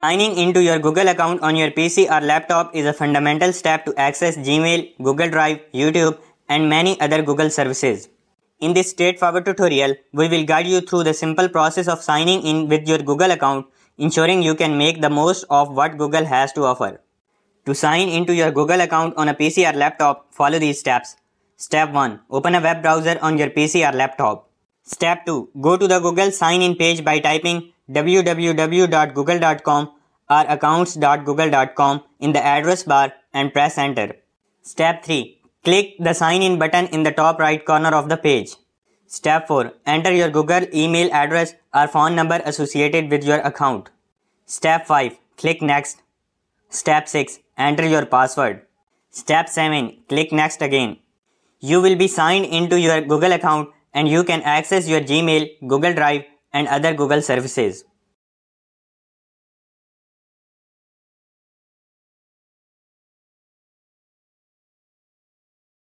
Signing into your Google account on your PC or laptop is a fundamental step to access Gmail, Google Drive, YouTube, and many other Google services. In this straightforward tutorial, we will guide you through the simple process of signing in with your Google account, ensuring you can make the most of what Google has to offer. To sign into your Google account on a PC or laptop, follow these steps. Step 1. Open a web browser on your PC or laptop. Step 2. Go to the Google sign in page by typing www.google.com or accounts.google.com in the address bar and press enter. Step 3. Click the sign in button in the top right corner of the page. Step 4. Enter your Google email address or phone number associated with your account. Step 5. Click next. Step 6. Enter your password. Step 7. Click next again. You will be signed into your Google account and you can access your Gmail, Google Drive and other Google services.